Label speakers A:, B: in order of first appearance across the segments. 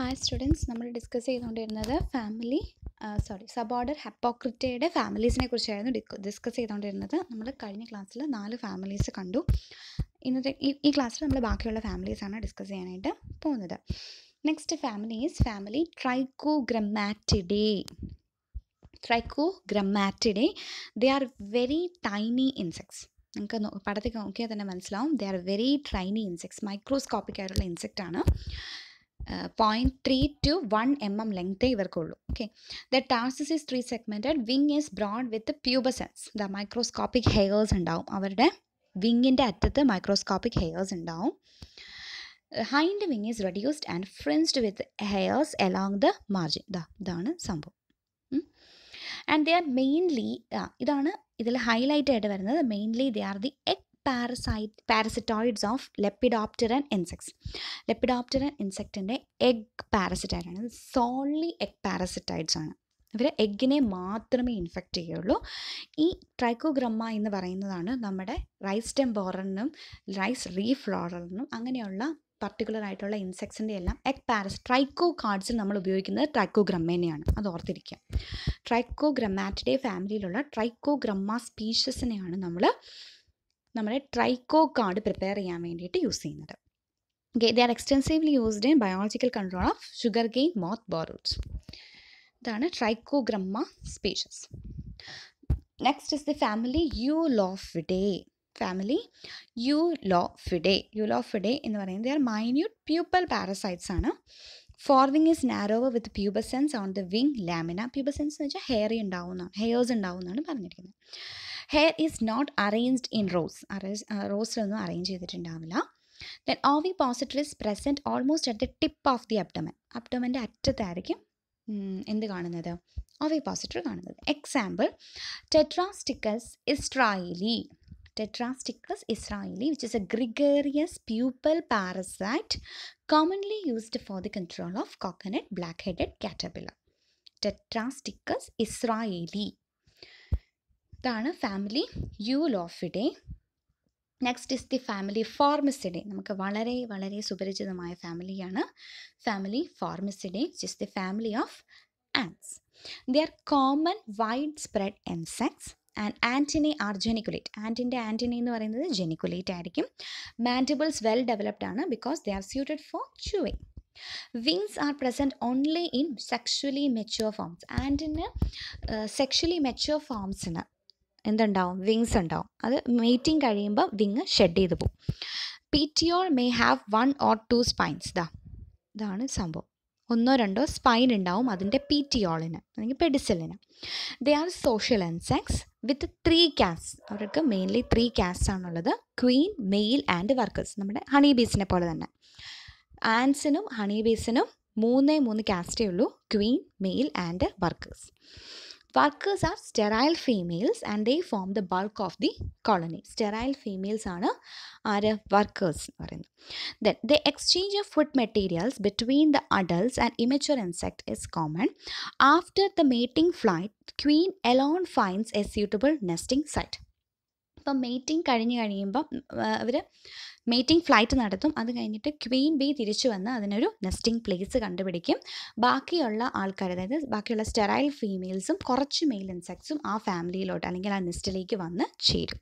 A: Hi students നമ്മൾ discuss ചെയ്തുകൊണ്ടിരുന്നത് family sorry sub order ഹെപ്പോക്രിറ്റയുടെ ഫാമിലീസിനെ കുറിച്ചായിരുന്നു ഡിസ്കസ് ചെയ്തുകൊണ്ടിരുന്നത് നമ്മൾ കഴിഞ്ഞ ക്ലാസ്സിൽ നാല് ഫാമിലീസ് കണ്ടു ഇന്നത്തെ ഈ ഈ ക്ലാസ്സിൽ നമ്മൾ ബാക്കിയുള്ള ഫാമിലീസാണ് ഡിസ്കസ് ചെയ്യാനായിട്ട് പോകുന്നത് next family is family Trichogrammatidae Trichogrammatidae they are very tiny insects നിങ്ങൾക്ക് പടത്തേക്ക് നോക്കിയാൽ തന്നെ മനസ്സിലാവും they are very tiny insects microscopic ഇൻസെക്റ്റാണ് ഇൻസെക്റ്റ് ആണ് point three two one m m ലെങ്തേ ഇവർക്കുള്ളൂ okay the tarsus is three segmented wing is broad with pubescence the microscopic hairs ഉണ്ടാവും അവരുടെ വിങ്ങിൻ്റെ അറ്റത്ത് മൈക്രോസ്കോപ്പിക് ഹെയേഴ്സ് ഉണ്ടാവും hind wing is reduced and fringed with hairs along the margin the ഇതാണ് സംഭവം and they are mainly ഇതാണ് ഇതിൽ highlight ആയിട്ട് വരുന്നത് mainly they are the egg parasite parasitoids of Lepidoptera and insects Lepidoptera and ഇൻസെക്റ്റിൻ്റെ egg പാരസിറ്റൈഡാണ് solely egg parasitoids ആണ് ഇവർ എഗ്ഗിനെ മാത്രമേ ഇൻഫെക്റ്റ് ചെയ്യുള്ളൂ ഈ ട്രൈക്കോഗ്രമ്മ എന്ന് പറയുന്നതാണ് നമ്മുടെ റൈസ് ടെമ്പോററിനും റൈസ് റീഫ്ലോററിനും അങ്ങനെയുള്ള പർട്ടിക്കുലർ ആയിട്ടുള്ള ഇൻസെക്ട്സിൻ്റെ എല്ലാം എഗ് പാരസ് ട്രൈക്കോ കാർഡ്സിൽ നമ്മൾ ഉപയോഗിക്കുന്നത് ട്രൈക്കോഗ്രമ്മേനെയാണ് അത് ഓർത്തിരിക്കുക ട്രൈക്കോഗ്രമാറ്റിഡേ ഫാമിലിയിലുള്ള ട്രൈക്കോഗ്രമ്മ സ്പീഷ്യസിനെയാണ് നമ്മൾ നമ്മുടെ ട്രൈക്കോ കാർഡ് പ്രിപ്പയർ ചെയ്യാൻ വേണ്ടിയിട്ട് യൂസ് ചെയ്യുന്നത് okay they are extensively used in biological control of sugarcane moth borers ഇതാണ് Trichogramma species next is the family Eulophidae family Eulophidae Eulophidae എന്ന് പറയുന്നത് they are minute pupal parasites ആണ് forewing is narrower with pubescence on the wing lamina pubescence എന്ന് വെച്ചാൽ hair ഉണ്ടാവുന്ന hairs ഉണ്ടാവുന്നതാണ് പറഞ്ഞിരിക്കുന്നത് hair is not arranged in rows arrange റോസിലൊന്നും arrange ചെയ്തിട്ടുണ്ടാവില്ല then V positive is present almost at the tip of the abdomen അപ്ഡമൻ്റെ അറ്റത്തായിരിക്കും എന്ത് കാണുന്നത് ഓവി പോസിറ്റീവ് കാണുന്നത് example Tetrastichus israeli Tetrastichus israeli which is a gregarious pupal parasite commonly used for the control of coconut black headed caterpillar. Tetrastichus israeli ഇതാണ് family Eulophidae next is the family Formicidae നമുക്ക് വളരെ വളരെ സുപരിചിതമായ ഫാമിലിയാണ് family Formicidae is the family of ants the are common wide spread insects and antennae are geniculate ആൻറ്റിൻ്റെ ആൻറ്റിനെ എന്ന് പറയുന്നത് geniculate ആയിരിക്കും mandibles well developed ആണ് because they are suited for chewing wings are present only in sexually mature forms ആൻറ്റിന് sexually mature ഫോംസിന് എന്തുണ്ടാവും wings ഉണ്ടാവും അത് meeting കഴിയുമ്പോൾ വിങ് ഷെഡ് ചെയ്ത് പോകും petiole may have one or two spines ദാ ഇതാണ് സംഭവം ഒന്നോ രണ്ടോ സ്പൈൻ ഉണ്ടാവും അതിൻ്റെ പീറ്റിയോളിന് അല്ലെങ്കിൽ പെഡിസലിന് they are social insects with three caste അവർക്ക് മെയിൻലി ത്രീ കാസ്റ്റ് ആണുള്ളത് ക്വീൻ മെയിൽ ആൻഡ് വർക്കേഴ്സ് നമ്മുടെ ഹണി ബീസിനെ പോലെ തന്നെ ആൻസിനും ഹണി ബീസിനും മൂന്നേ മൂന്ന് കാസ്റ്റേ ഉള്ളൂ queen male and workers workers are sterile females and they form the bulk of the colony sterile females are, are workers then the exchange of food materials between the adults and immature insect is common after the mating flight queen alone finds a suitable nesting site അപ്പം mating കഴിഞ്ഞ് കഴിയുമ്പം അവർ meeting flight നടത്തും അത് കഴിഞ്ഞിട്ട് Queen B തിരിച്ചു വന്ന് അതിനൊരു nesting place കണ്ടുപിടിക്കും ബാക്കിയുള്ള ആൾക്കാർ അതായത് ബാക്കിയുള്ള സ്റ്റെറൈൽ ഫീമെയിൽസും കുറച്ച് മെയിൽ ഇൻസെക്ട്സും ആ ഫാമിലിയിലോട്ട് അല്ലെങ്കിൽ ആ നെസ്റ്റിലേക്ക് വന്ന് ചേരും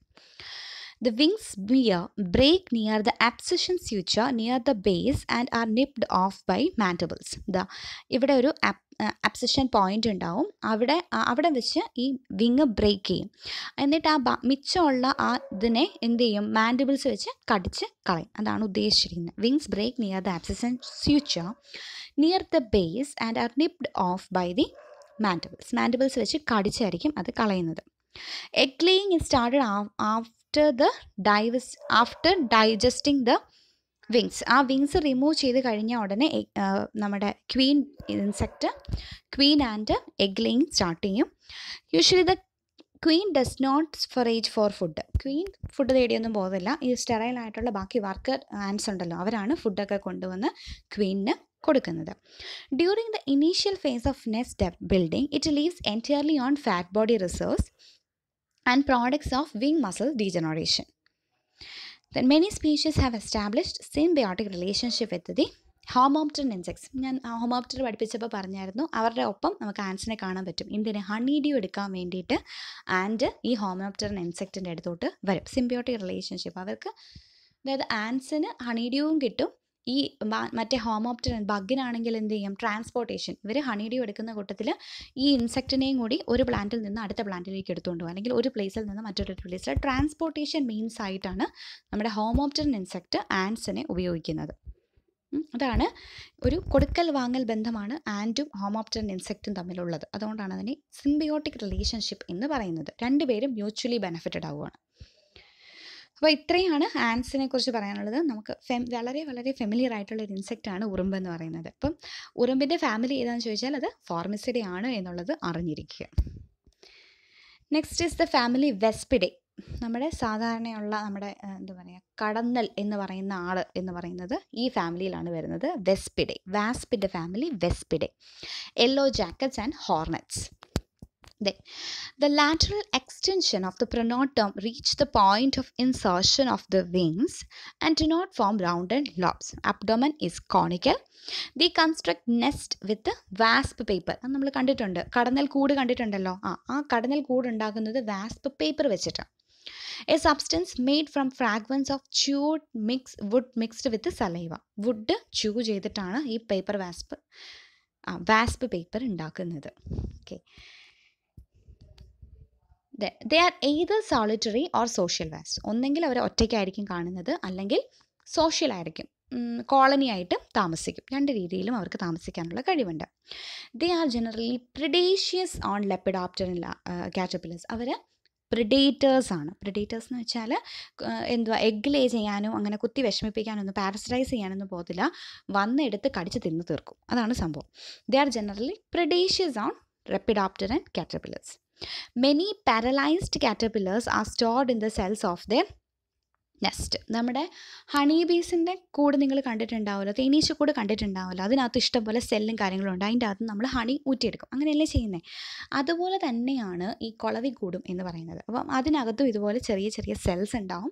A: The wings mere break near the abscission suture near the base and are nipped off by mandibles. ദാ ഇവിടെ ഒരു അബ്സഷൻ പോയിന്റ് ഉണ്ടാവും അവിടെ അവിടെ വെച്ച് ഈ വിങ് ബ്രേക്ക് ചെയ്യും എന്നിട്ട് ആ മിച്ചമുള്ള ആ ഇതിനെ എന്ത് ചെയ്യും മാൻഡിബിൾസ് വെച്ച് കടിച്ച് കളയും അതാണ് ഉദ്ദേശിച്ചിരിക്കുന്നത് wings break near the abscission suture near the base and are nipped off by the mandibles mandibles വെച്ച് കടിച്ചായിരിക്കും അത് കളയുന്നത് egg laying started after the dives after digesting the wings ആ വിങ്സ് റിമൂവ് ചെയ്ത് കഴിഞ്ഞ ഉടനെ നമ്മുടെ queen insect queen and egg laying start ചെയ്യും usually the queen does not forage for food queen food തേടിയൊന്നും പോകുന്നില്ല ഈ സ്റ്റെറൈലായിട്ടുള്ള ബാക്കി വർക്കർ ആൻസ് ഉണ്ടല്ലോ അവരാണ് ഫുഡൊക്കെ കൊണ്ടുവന്ന് ക്വീനിന് കൊടുക്കുന്നത് during the initial phase of nest building it lives entirely on fat body reserves and products of wing muscle degeneration. Then many species have established symbiotic relationship with the Homoptera insects ഞാൻ Homoptera പഠിപ്പിച്ചപ്പോൾ പറഞ്ഞായിരുന്നു അവരുടെ ഒപ്പം നമുക്ക് ആൻസിനെ കാണാൻ പറ്റും ഇന്ത്യനെ honey due എടുക്കാൻ വേണ്ടിയിട്ട് and ഈ ഹോമോപ്റ്റർ ഇൻസെക്റ്റിൻ്റെ അടുത്തോട്ട് വരും സിംബിയോട്ടിക് റിലേഷൻഷിപ്പ് അവർക്ക് അതായത് ആൻസിന് ഹണി ഡ്യൂവും കിട്ടും ഈ മറ്റേ ഹോമോപ്റ്റൻ ബഗിനാണെങ്കിൽ എന്ത് ചെയ്യും ട്രാൻസ്പോർട്ടേഷൻ ഇവർ ഹണി എടുക്കുന്ന കൂട്ടത്തിൽ ഈ ഇൻസെക്റ്റിനെയും കൂടി ഒരു പ്ലാന്റിൽ നിന്ന് അടുത്ത പ്ലാന്റിലേക്ക് എടുത്തുകൊണ്ട് പോകും അല്ലെങ്കിൽ ഒരു പ്ലേസിൽ നിന്ന് മറ്റൊരു പ്ലേസ് ട്രാൻസ്പോർട്ടേഷൻ മീൻസ് ആയിട്ടാണ് നമ്മുടെ ഹോമോപ്റ്റൻ ഇൻസെക്റ്റ് ആൻസിനെ ഉപയോഗിക്കുന്നത് അതാണ് ഒരു കൊടുക്കൽ വാങ്ങൽ ബന്ധമാണ് ആൻറ്റും ഹോമോപ്റ്റൻ ഇൻസെക്റ്റും തമ്മിലുള്ളത് അതുകൊണ്ടാണ് അതിനെ സിംബിയോട്ടിക് റിലേഷൻഷിപ്പ് എന്ന് പറയുന്നത് രണ്ടുപേരും മ്യൂച്വലി ബെനഫിറ്റഡ് ആവുകയാണ് അപ്പോൾ ഇത്രയാണ് ആൻസിനെ കുറിച്ച് പറയാനുള്ളത് നമുക്ക് ഫെം വളരെ വളരെ ഫെമിലിയർ ആയിട്ടുള്ള ഒരു ഇൻസെക്റ്റ് ആണ് ഉറുമ്പ് എന്ന് പറയുന്നത് അപ്പം ഉറുമ്പിൻ്റെ ഫാമിലി ഏതാണെന്ന് ചോദിച്ചാൽ അത് ഫോർമിസിഡേ ആണ് എന്നുള്ളത് അറിഞ്ഞിരിക്കുക next is the family Vespidae നമ്മുടെ സാധാരണയുള്ള നമ്മുടെ എന്താ പറയുക കടന്നൽ എന്ന് പറയുന്ന ആൾ എന്ന് പറയുന്നത് ഈ ഫാമിലിയിലാണ് വരുന്നത് വെസ്പിഡേ വാസ്പിൻ്റെ family Vespidae yellow jackets and hornets Then, the lateral extension of the pronotum reach the point of insertion of the wings and do not form rounded lobes. Abdomen is conical. They construct nest with wasp paper. അത് നമ്മൾ കണ്ടിട്ടുണ്ട് കടന്നൽ കൂട് കണ്ടിട്ടുണ്ടല്ലോ ആ ആ കടന്നൽ കൂട് ഉണ്ടാക്കുന്നത് വാസ്പ് പേപ്പർ വെച്ചിട്ടാണ് a substance made from fragments of chewed mix wood mixed with saliva wood chew ചെയ്തിട്ടാണ് ഈ പേപ്പർ വാസ്പ് വാസ്പ് പേപ്പർ ഉണ്ടാക്കുന്നത് okay they are either solitary or social വാസ് ഒന്നെങ്കിൽ അവർ ഒറ്റയ്ക്കായിരിക്കും കാണുന്നത് അല്ലെങ്കിൽ സോഷ്യൽ ആയിരിക്കും കോളനി ആയിട്ട് താമസിക്കും രണ്ട് രീതിയിലും അവർക്ക് താമസിക്കാനുള്ള കഴിവുണ്ട് they are generally predacious on Lepidoptera caterpillars അവർ പ്രിഡേറ്റേഴ്സ് ആണ് പ്രിഡേറ്റേഴ്സ് എന്ന് വെച്ചാൽ എന്തുവാ എഗ് ലേ ചെയ്യാനോ അങ്ങനെ കുത്തി വിഷമിപ്പിക്കാനൊന്നും പാരസൈസ് ചെയ്യാനൊന്നും പോകത്തില്ല വന്നെടുത്ത് കടിച്ച് തിന്ന് തീർക്കും അതാണ് സംഭവം they are generally predacious on Lepidoptera and caterpillars many paralysed caterpillars are stored in the cells of the nest നമ്മുടെ ഹണി ബീസിൻ്റെ കൂട് നിങ്ങൾ കണ്ടിട്ടുണ്ടാവുമല്ലോ തേനീശ കൂട് കണ്ടിട്ടുണ്ടാവുമല്ലോ അതിനകത്ത് ഇഷ്ടംപോലെ സെല്ലും കാര്യങ്ങളും ഉണ്ട് അതിൻ്റെ അകത്ത് നമ്മൾ ഹണി ഊറ്റിയെടുക്കും അങ്ങനെയല്ലേ ചെയ്യുന്നത് അതുപോലെ തന്നെയാണ് ഈ കുളവി കൂടും എന്ന് പറയുന്നത് അപ്പം അതിനകത്തും ഇതുപോലെ ചെറിയ ചെറിയ സെൽസ് ഉണ്ടാവും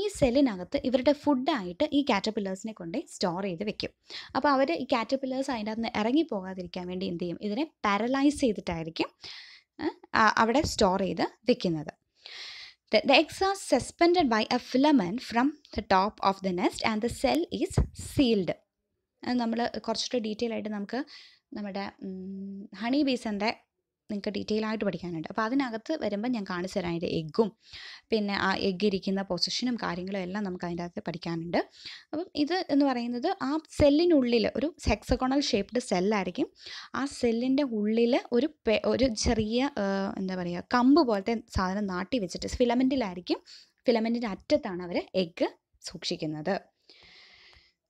A: ഈ സെല്ലിനകത്ത് ഇവരുടെ ഫുഡായിട്ട് ഈ കാറ്റപ്പില്ലേഴ്സിനെ കൊണ്ട് സ്റ്റോർ ചെയ്ത് വെക്കും അപ്പോൾ അവർ ഈ കാറ്റപ്പില്ലേഴ്സ് അതിൻ്റെ അകത്ത് ഇറങ്ങി പോകാതിരിക്കാൻ വേണ്ടി എന്ത് ചെയ്യും ഇതിനെ പാരലൈസ് ചെയ്തിട്ടായിരിക്കും അവിടെ സ്റ്റോർ ചെയ്ത് വെക്കുന്നത് the eggs are suspend by a filament from the top of the nest and the cell is sealed നമ്മൾ കുറച്ചുകൂടി ഡീറ്റെയിൽ ആയിട്ട് നമുക്ക് നമ്മുടെ ഹണി ബീസിൻ്റെ നിങ്ങൾക്ക് ഡീറ്റെയിൽ ആയിട്ട് പഠിക്കാനുണ്ട് അപ്പോൾ അതിനകത്ത് വരുമ്പോൾ ഞാൻ കാണിച്ചു തരാം അതിൻ്റെ എഗ്ഗും പിന്നെ ആ എഗ്ഗ് ഇരിക്കുന്ന പൊസിഷനും കാര്യങ്ങളും എല്ലാം നമുക്ക് അതിൻ്റെ അകത്ത് പഠിക്കാനുണ്ട് അപ്പം ഇത് എന്ന് പറയുന്നത് ആ സെല്ലിനുള്ളിൽ ഒരു ഹെക്സഗോണൽ ഷേപ്ഡ് സെല്ലായിരിക്കും ആ സെല്ലിൻ്റെ ഉള്ളിൽ ഒരു ഒരു ചെറിയ എന്താ പറയുക കമ്പ് പോലത്തെ സാധനം നാട്ടി വെച്ചിട്ട് ഫിലമെൻറ്റിലായിരിക്കും ഫിലമെൻറ്റിൻ്റെ അറ്റത്താണ് അവർ എഗ്ഗ് സൂക്ഷിക്കുന്നത്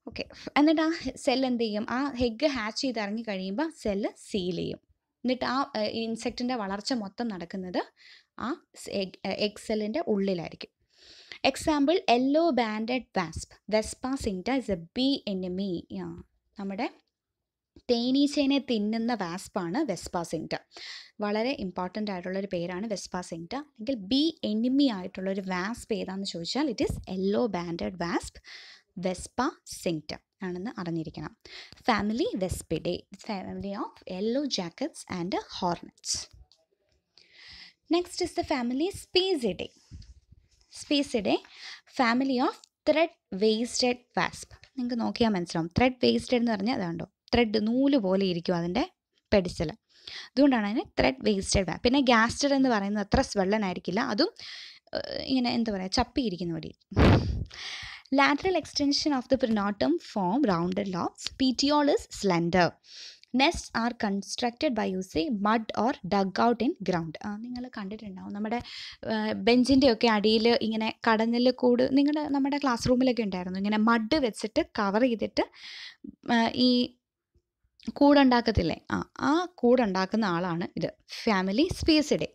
A: ഓക്കെ എന്നിട്ട് ആ സെൽ എന്ത് ചെയ്യും ആ ഹെഗ് ഹാച്ച് ചെയ്ത് ഇറങ്ങി കഴിയുമ്പോൾ സെല്ല് സീൽ ചെയ്യും എന്നിട്ട് ആ ഇൻസെക്റ്റിൻ്റെ വളർച്ച മൊത്തം നടക്കുന്നത് ആ എഗ് സെല്ലിൻ്റെ ഉള്ളിലായിരിക്കും example yellow banded wasp Vespa cincta is a bee enemy നമ്മുടെ തേനീച്ചേനെ തിന്നുന്ന വാസ്പാണ് സിൻറ്റ വളരെ ഇമ്പോർട്ടൻ്റ് ആയിട്ടുള്ളൊരു പേരാണ് സിൻറ്റ അല്ലെങ്കിൽ ബി എനിമി ആയിട്ടുള്ളൊരു വാസ്പ് ഏതാണെന്ന് ചോദിച്ചാൽ it is yellow banded wasp Vespa cincta ആണെന്ന് അറിഞ്ഞിരിക്കണം family Vespidae family of yellow jackets and hornets next is the family Sphecidae Sphecidae family of thread waisted wasp നിങ്ങൾക്ക് നോക്കിയാൽ മനസ്സിലാവും ത്രെഡ് വേസ്റ്റഡ് എന്ന് പറഞ്ഞാൽ അതാണ്ടോ ത്രെഡ് നൂല് പോലെ ഇരിക്കും അതിൻ്റെ പെടിച്ചൽ അതുകൊണ്ടാണ് അതിന് ത്രെഡ് വേസ്റ്റഡ് വാസ്പ് പിന്നെ ഗ്യാസ്റ്റഡ് എന്ന് പറയുന്നത് അത്ര സ്വെള്ളനായിരിക്കില്ല അതും ഇങ്ങനെ എന്താ പറയുക ചപ്പിയിരിക്കുന്ന പോലെ Lateral extension of the pronotum form rounded lobes. Petiole is slender. Nest are constructed by use a mud or dug out in ground നിങ്ങൾ കണ്ടിട്ടുണ്ടാവും നമ്മുടെ ബെഞ്ചിൻ്റെ ഒക്കെ അടിയിൽ ഇങ്ങനെ കടന്നിൽ കൂട് നിങ്ങളുടെ നമ്മുടെ ക്ലാസ് റൂമിലൊക്കെ ഉണ്ടായിരുന്നു ഇങ്ങനെ മഡ് വെച്ചിട്ട് കവർ ചെയ്തിട്ട് ഈ കൂടുണ്ടാക്കത്തില്ലേ ആ ആ കൂടുണ്ടാക്കുന്ന ആളാണ് ഇത് ഫാമിലി സ്പീസിഡേ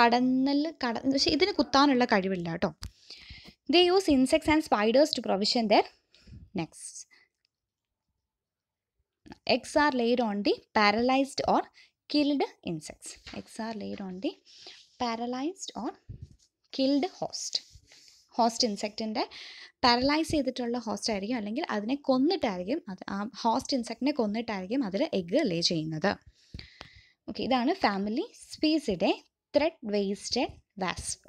A: കടന്നൽ കട പക്ഷേ ഇതിന് കുത്താനുള്ള കഴിവില്ല കേട്ടോ They use insects and spiders to provision their nests. Eggs are laid on the paralyzed or killed insects. Eggs are laid on the paralyzed or killed host. Host ഇൻസെക്റ്റിൻ്റെ പാരലൈസ് ചെയ്തിട്ടുള്ള ഹോസ്റ്റ് ആയിരിക്കും അല്ലെങ്കിൽ അതിനെ കൊന്നിട്ടായിരിക്കും അത് ആ ഹോസ്റ്റ് ഇൻസെക്റ്റിനെ കൊന്നിട്ടായിരിക്കും അതിൽ egg ലേ ചെയ്യുന്നത് okay ഇതാണ് family Sphecidae thread waisted wasp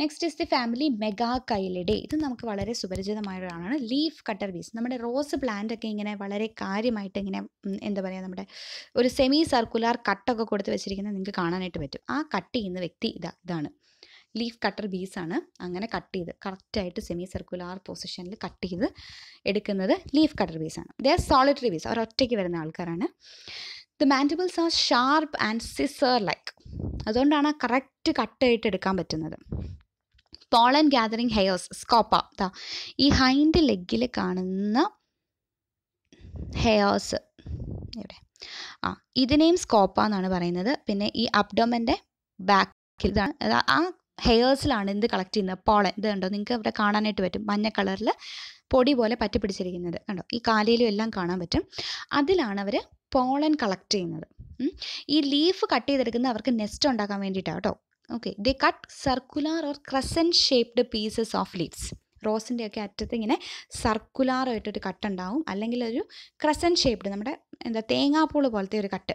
A: next is the family Megachilidae ഇത് നമുക്ക് വളരെ സുപരിചിതമായൊരാളാണ് ലീഫ് കട്ടർ ബീസ് നമ്മുടെ റോസ് പ്ലാന്റ് ഒക്കെ ഇങ്ങനെ വളരെ കാര്യമായിട്ട് ഇങ്ങനെ എന്താ പറയുക നമ്മുടെ ഒരു സെമി സർക്കുലാർ കട്ടൊക്കെ കൊടുത്ത് വെച്ചിരിക്കുന്നത് നിങ്ങൾക്ക് കാണാനായിട്ട് പറ്റും ആ കട്ട് ചെയ്യുന്ന വ്യക്തി ഇതാ ഇതാണ് ലീഫ് കട്ടർ ബീസ് ആണ് അങ്ങനെ കട്ട് ചെയ്ത് കറക്റ്റായിട്ട് സെമി സർക്കുലാർ പൊസിഷനിൽ കട്ട് ചെയ്ത് എടുക്കുന്നത് ലീഫ് കട്ടർ ബീസ് ആണ് ദ സോളിറ്ററി ബീസ് അവർ ഒറ്റയ്ക്ക് വരുന്ന ആൾക്കാരാണ് the mandibles are sharp and scissor like അതുകൊണ്ടാണ് കറക്റ്റ് കട്ടായിട്ട് എടുക്കാൻ പറ്റുന്നത് പോളൻ ഗാദറിങ് ഹെയർസ് സ്കോപ്പ ഈ ഹൈൻഡ് ലെഗിൽ കാണുന്ന ഹെയർസ് ഇവിടെ ആ ഇതിനെയും സ്കോപ്പ എന്നാണ് പറയുന്നത് പിന്നെ ഈ അബ്ഡോമൻ്റെ ബാക്കിൽ ഇതാണ് ആ ഹെയർസിലാണ് എന്ത് കളക്ട് ചെയ്യുന്നത് പോളൻ ഇത് കണ്ടോ നിങ്ങൾക്ക് ഇവിടെ കാണാനായിട്ട് പറ്റും മഞ്ഞ കളറിൽ പൊടി പോലെ പറ്റി പിടിച്ചിരിക്കുന്നത് കണ്ടോ ഈ കാലയിലും എല്ലാം കാണാൻ പറ്റും അതിലാണ് അവർ പോളൻ കളക്ട് ചെയ്യുന്നത് ഈ ലീഫ് കട്ട് ചെയ്തെടുക്കുന്നത് അവർക്ക് നെസ്റ്റ് ഉണ്ടാക്കാൻ വേണ്ടിയിട്ടാണ് കേട്ടോ okay the cut circular or crescent shaped pieces of leaves റോസിൻ്റെ ഒക്കെ അറ്റത്ത് ഇങ്ങനെ സർക്കുലാറായിട്ടൊരു കട്ട് ഉണ്ടാവും അല്ലെങ്കിൽ ഒരു ക്രസൻ ഷേപ്ഡ് നമ്മുടെ എന്താ തേങ്ങാപ്പൂള് പോലത്തെ ഒരു കട്ട്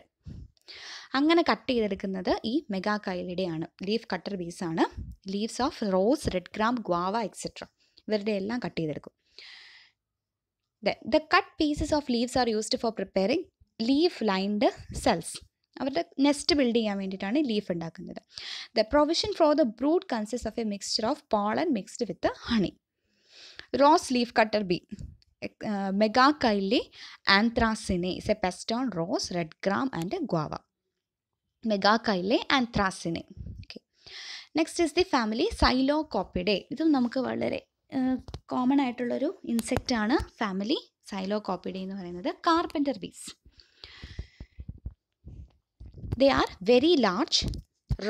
A: അങ്ങനെ കട്ട് ചെയ്തെടുക്കുന്നത് ഈ മെഗാ കൈലിടെയാണ് ലീഫ് കട്ടർ പീസാണ് leaves of rose red gram guava etcetera ഇവരുടെ എല്ലാം കട്ട് ചെയ്തെടുക്കും the cut pieces of leaves are used for preparing leaf lined cells അവരുടെ നെസ്റ്റ് ബിൽഡ് ചെയ്യാൻ വേണ്ടിയിട്ടാണ് ലീഫ് ഉണ്ടാക്കുന്നത് the provision for the brood consist of a mixture of pollen mixed with honey rose leaf cutter bee മെഗാകൈലി ആന്ത്രാസിനെ is a pest on rose red gram and guava കൈലി ആന്ത്രാസിനെ okay next is the family സൈലോ കോപ്പിഡേ ഇതും നമുക്ക് വളരെ common ആയിട്ടുള്ളൊരു ഇൻസെക്റ്റാണ് family സൈലോ കോപ്പിഡേ എന്ന് പറയുന്നത് carpenter bees they are very large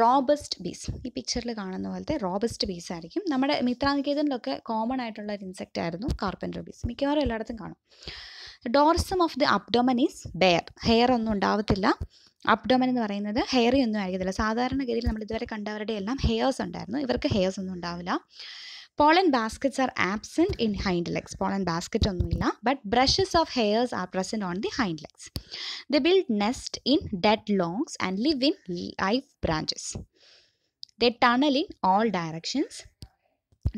A: robust bees ഈ പിക്ചറിൽ കാണുന്ന പോലത്തെ റോബസ്റ്റ് ബീസ് ആയിരിക്കും നമ്മുടെ മിത്രാനികേതനിലൊക്കെ കോമൺ ആയിട്ടുള്ള ഒരു ഇൻസെക്റ്റ് ആയിരുന്നു കാർപ്പൻറ്റർ ബീസ് മിക്കവാറും എല്ലായിടത്തും കാണും dorsum of the abdomen is bare hair ഒന്നും ഉണ്ടാവത്തില്ല അപ്ഡോമൻ എന്ന് പറയുന്നത് ഹെയറി ഒന്നും ആയിരിക്കത്തില്ല സാധാരണഗതിയിൽ നമ്മൾ ഇതുവരെ കണ്ടവരുടെ എല്ലാം ഹെയർസ് ഉണ്ടായിരുന്നു ഇവർക്ക് ഹെയർസ് ഒന്നും ഉണ്ടാവില്ല pollen baskets are absent in hind legs pollen basket ഒന്നുമില്ല but brushes of hairs are present on the hind legs they build nest in dead logs and live in live branches they tunnel in all directions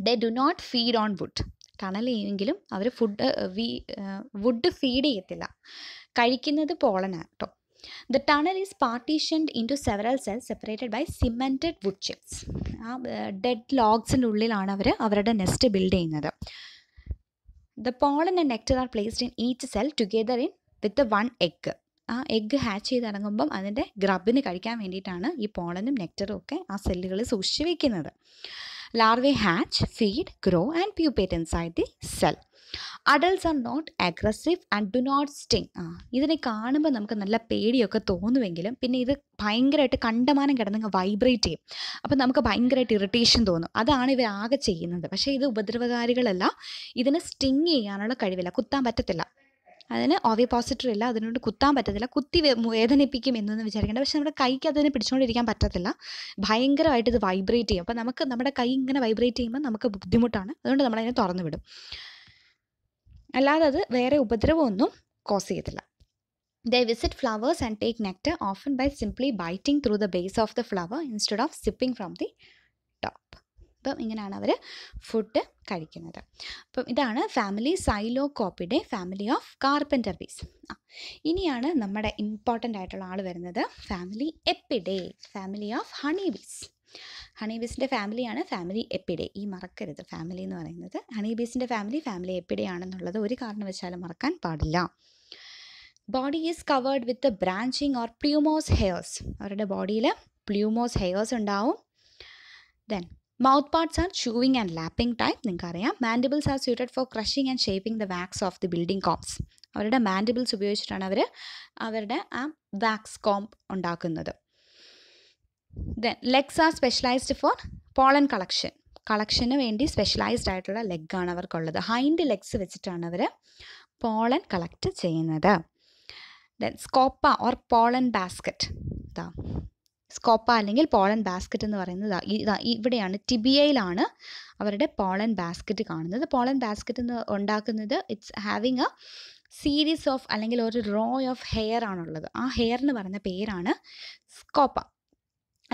A: they do not feed on wood tunnel ചെയ്യുമെങ്കിലും അവർ food wood feed ചെയ്യത്തില്ല കഴിക്കുന്നത് പോളനാണ് the tunnel is partitioned into several cells separated by cemented wood chips ആ dead ലോഗ്സിൻ്റെ ഉള്ളിലാണ് അവർ അവരുടെ nest build ചെയ്യുന്നത് the pollen and nectar are placed in each cell together in with one egg ആ egg hatch ചെയ്തിറങ്ങുമ്പം അതിൻ്റെ ഗ്രബിന് കഴിക്കാൻ വേണ്ടിയിട്ടാണ് ഈ പോളനും നെക്റ്ററും ഒക്കെ ആ സെല്ലുകൾ സൂക്ഷിച്ച് വയ്ക്കുന്നത് larvae hatch feed grow and pupate inside the cell adults are not aggressive and do not sting ആ ഇതിനെ കാണുമ്പോൾ നമുക്ക് നല്ല പേടിയൊക്കെ തോന്നുമെങ്കിലും പിന്നെ ഇത് ഭയങ്കരമായിട്ട് കണ്ടമാനം കിടന്നങ്ങ് വൈബ്രേറ്റ് ചെയ്യും അപ്പം നമുക്ക് ഭയങ്കരമായിട്ട് ഇറിറ്റേഷൻ തോന്നും അതാണ് ഇവർ ആകെ ചെയ്യുന്നത് പക്ഷേ ഇത് ഉപദ്രവകാരികളല്ല ഇതിനെ സ്റ്റിങ് ചെയ്യാനുള്ള കഴിവില്ല കുത്താൻ പറ്റത്തില്ല അതിന് ഓവിപ്പോസിറ്റർ ഇല്ല അതിനോട് കുത്താൻ പറ്റത്തില്ല കുത്തി വേദനിപ്പിക്കും എന്നൊന്ന് വിചാരിക്കേണ്ട പക്ഷെ നമ്മുടെ കൈക്ക് അതിനെ പിടിച്ചുകൊണ്ടിരിക്കാൻ പറ്റത്തില്ല ഭയങ്കരമായിട്ട് ഇത് വൈബ്രേറ്റ് ചെയ്യും അപ്പം നമുക്ക് നമ്മുടെ കൈ ഇങ്ങനെ വൈബ്രേറ്റ് ചെയ്യുമ്പോൾ നമുക്ക് ബുദ്ധിമുട്ടാണ് അതുകൊണ്ട് നമ്മളതിനെ തുറന്നു വിടും അല്ലാതെ അത് വേറെ ഉപദ്രവമൊന്നും കോസ് ചെയ്യത്തില്ല they visit flowers and take nectar often by simply biting through the base of the flower instead of sipping from the top അപ്പം ഇങ്ങനെയാണ് അവർ ഫുഡ് കഴിക്കുന്നത് അപ്പം ഇതാണ് ഫാമിലി സൈലോ കോപ്പിയുടെ ഫാമിലി ഓഫ് കാർപ്പൻറ്റർ ബീസ് ഇനിയാണ് നമ്മുടെ ഇമ്പോർട്ടൻ്റ് ആയിട്ടുള്ള ആൾ വരുന്നത് ഫാമിലി എപ്പിഡേ family of honey bees honey ബീസിൻ്റെ ഫാമിലിയാണ് ഫാമിലി എപ്പിഡേ ഈ മറക്കരുത് ഫാമിലി എന്ന് പറയുന്നത് ഹണി ബീസിൻ്റെ ഫാമിലി ഫാമിലി എപ്പിഡേ ആണെന്നുള്ളത് ഒരു കാരണവശാലും മറക്കാൻ പാടില്ല body is covered with branching or plumose hairs അവരുടെ ബോഡിയിൽ പ്ലൂമോസ് ഹെയർസ് ഉണ്ടാവും then mouth parts are chewing and lapping type നിങ്ങൾക്കറിയാം mandibles are suited for crushing and shaping the wax of the building combs അവരുടെ mandibles ഉപയോഗിച്ചിട്ടാണ് അവർ അവരുടെ ആ wax comb ഉണ്ടാക്കുന്നത് then legs are specialized for pollen collection കളക്ഷന് വേണ്ടി specialized ആയിട്ടുള്ള ലെഗാണ് അവർക്കുള്ളത് ഹൈൻഡ് ലെഗ്സ് വെച്ചിട്ടാണ് അവർ പോളൻ കളക്ട് ചെയ്യുന്നത് then scopa or pollen basket ഇതാ സ്കോപ്പ അല്ലെങ്കിൽ പോളൻ ബാസ്ക്കറ്റ് എന്ന് പറയുന്നത് ഇതാ ഇവിടെയാണ് ടിബിയയിലാണ് അവരുടെ പോളൻ ബാസ്ക്കറ്റ് കാണുന്നത് പോളൻ ബാസ്ക്കറ്റ് എന്ന് ഉണ്ടാക്കുന്നത് it's having a series of അല്ലെങ്കിൽ ഒരു റോ ഓഫ് ഹെയർ ആണുള്ളത് ആ ഹെയർ എന്ന് പറയുന്ന പേരാണ് സ്കോപ്പ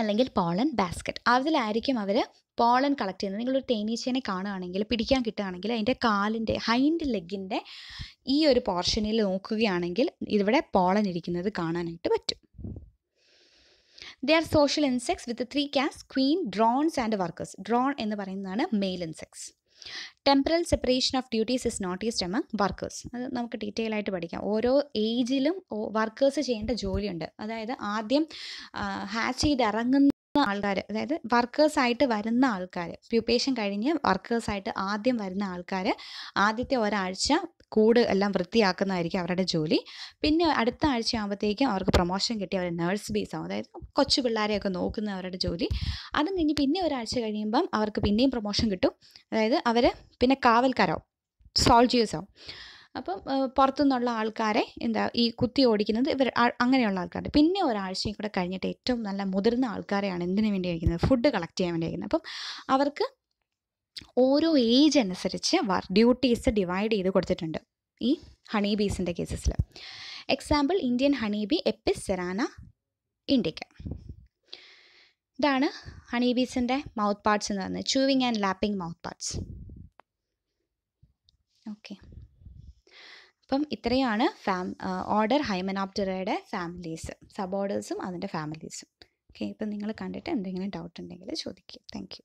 A: അല്ലെങ്കിൽ പോളൻ ബാസ്ക്കറ്റ് അതിലായിരിക്കും അവർ പോളൻ കളക്ട് ചെയ്യുന്നത് നിങ്ങളൊരു തേനീച്ചേനെ കാണുകയാണെങ്കിൽ പിടിക്കാൻ കിട്ടുകയാണെങ്കിൽ അതിൻ്റെ കാലിൻ്റെ ഹൈൻഡ് ലെഗിൻ്റെ ഈ ഒരു പോർഷനിൽ നോക്കുകയാണെങ്കിൽ ഇവിടെ പോളൻ ഇരിക്കുന്നത് കാണാനായിട്ട് പറ്റും they are social insects with three castes queen drones and workers drone എന്ന് പറയുന്നതാണ് male insects temporal separation of duties is noticed among workers അത് നമുക്ക് ഡീറ്റെയിൽ ആയിട്ട് പഠിക്കാം ഓരോ ഏജിലും വർക്കേഴ്സ് ചെയ്യേണ്ട ജോലിയുണ്ട് അതായത് ആദ്യം ഹാച്ച് ചെയ്ത് ഇറങ്ങുന്ന ആൾക്കാർ അതായത് വർക്കേഴ്സായിട്ട് വരുന്ന ആൾക്കാർ പ്യൂപ്പേഷൻ കഴിഞ്ഞ് വർക്കേഴ്സായിട്ട് ആദ്യം വരുന്ന ആൾക്കാർ ആദ്യത്തെ ഒരാഴ്ച കൂട് എല്ലാം വൃത്തിയാക്കുന്നതായിരിക്കും അവരുടെ ജോലി പിന്നെ അടുത്ത ആഴ്ച ആകുമ്പോഴത്തേക്കും അവർക്ക് പ്രൊമോഷൻ കിട്ടി അവർ നേഴ്സ് ബേസ് ആവും അതായത് കൊച്ചു പിള്ളേരെയൊക്കെ നോക്കുന്ന അവരുടെ ജോലി അതും കഴിഞ്ഞ് പിന്നെ ഒരാഴ്ച കഴിയുമ്പം അവർക്ക് പിന്നെയും പ്രൊമോഷൻ കിട്ടും അതായത് അവർ പിന്നെ കാവൽക്കാരാവും ആവും അപ്പം പുറത്തുനിന്നുള്ള ആൾക്കാരെ എന്താ ഈ കുത്തി ഓടിക്കുന്നത് ഇവർ അങ്ങനെയുള്ള ആൾക്കാരുണ്ട് പിന്നെ ഒരാഴ്ചയും കൂടെ കഴിഞ്ഞിട്ട് ഏറ്റവും നല്ല മുതിർന്ന ആൾക്കാരെയാണ് എന്തിനു വേണ്ടി അയക്കുന്നത് ഫുഡ് കളക്ട് ചെയ്യാൻ വേണ്ടി അയക്കുന്നത് അപ്പം അവർക്ക് ഓരോ ഏജ് അനുസരിച്ച് വർ ഡ്യൂട്ടീസ് ഡിവൈഡ് ചെയ്ത് കൊടുത്തിട്ടുണ്ട് ഈ ഹണി ബീസിൻ്റെ കേസസിൽ എക്സാമ്പിൾ ഇന്ത്യൻ ഹണി ബി എപ്പിസ് സെറാന ഇൻഡിക്ക ഇതാണ് ഹണി ബീസിൻ്റെ മൗത്ത് പാർട്സ് എന്ന് പറയുന്നത് chewing and lapping mouth parts okay അപ്പം ഇത്രയാണ് ഫാം ഓർഡർ ഹൈമനോപ്റ്ററയുടെ ഫാമിലീസ് സബ് ഓർഡേഴ്സും അതിൻ്റെ ഫാമിലീസും ഓക്കെ ഇപ്പം നിങ്ങൾ കണ്ടിട്ട് എന്തെങ്കിലും ഡൗട്ട് ഉണ്ടെങ്കിൽ ചോദിക്കുക താങ്ക്